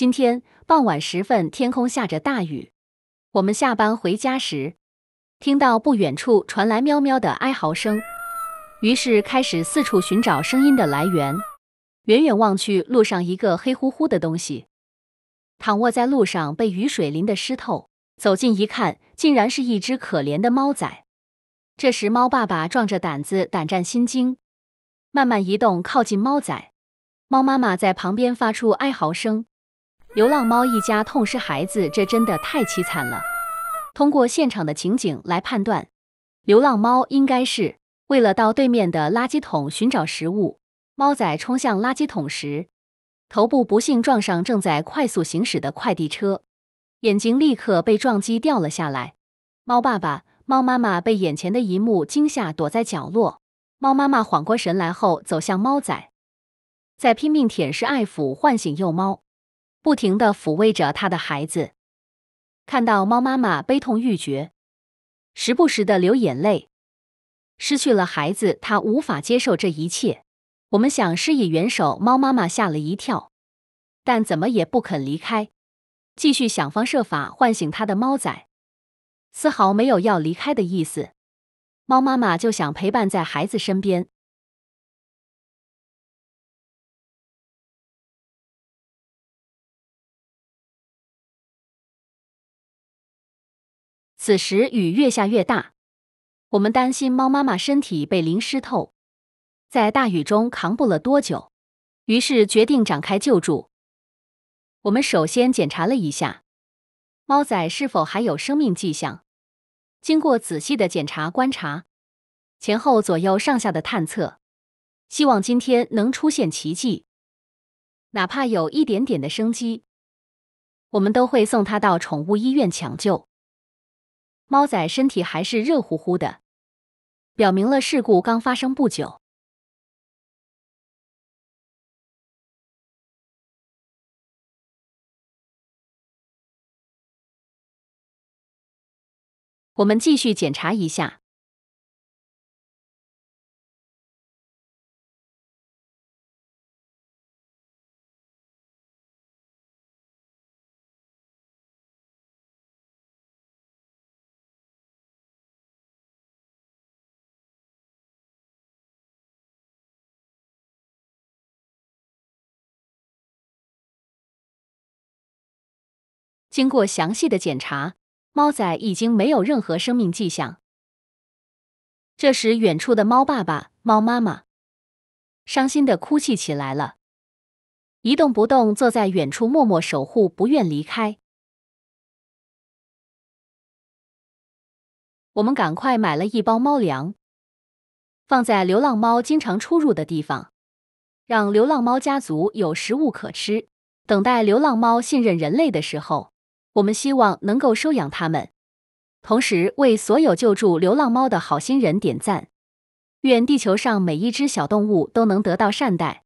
今天傍晚时分，天空下着大雨。我们下班回家时，听到不远处传来喵喵的哀嚎声，于是开始四处寻找声音的来源。远远望去，路上一个黑乎乎的东西，躺卧在路上，被雨水淋得湿透。走近一看，竟然是一只可怜的猫仔。这时，猫爸爸壮着胆子，胆战心惊，慢慢移动靠近猫仔。猫妈妈在旁边发出哀嚎声。流浪猫一家痛失孩子，这真的太凄惨了。通过现场的情景来判断，流浪猫应该是为了到对面的垃圾桶寻找食物。猫仔冲向垃圾桶时，头部不幸撞上正在快速行驶的快递车，眼睛立刻被撞击掉了下来。猫爸爸、猫妈妈被眼前的一幕惊吓，躲在角落。猫妈妈缓过神来后，走向猫仔，在拼命舔舐爱抚，唤醒幼猫。不停地抚慰着他的孩子，看到猫妈妈悲痛欲绝，时不时的流眼泪。失去了孩子，他无法接受这一切。我们想施以援手，猫妈妈吓了一跳，但怎么也不肯离开，继续想方设法唤醒他的猫仔，丝毫没有要离开的意思。猫妈妈就想陪伴在孩子身边。此时雨越下越大，我们担心猫妈妈身体被淋湿透，在大雨中扛不了多久，于是决定展开救助。我们首先检查了一下猫仔是否还有生命迹象，经过仔细的检查、观察，前后左右上下的探测，希望今天能出现奇迹，哪怕有一点点的生机，我们都会送它到宠物医院抢救。猫仔身体还是热乎乎的，表明了事故刚发生不久。我们继续检查一下。经过详细的检查，猫仔已经没有任何生命迹象。这时，远处的猫爸爸、猫妈妈伤心的哭泣起来了，一动不动坐在远处默默守护，不愿离开。我们赶快买了一包猫粮，放在流浪猫经常出入的地方，让流浪猫家族有食物可吃。等待流浪猫信任人类的时候。我们希望能够收养它们，同时为所有救助流浪猫的好心人点赞。愿地球上每一只小动物都能得到善待。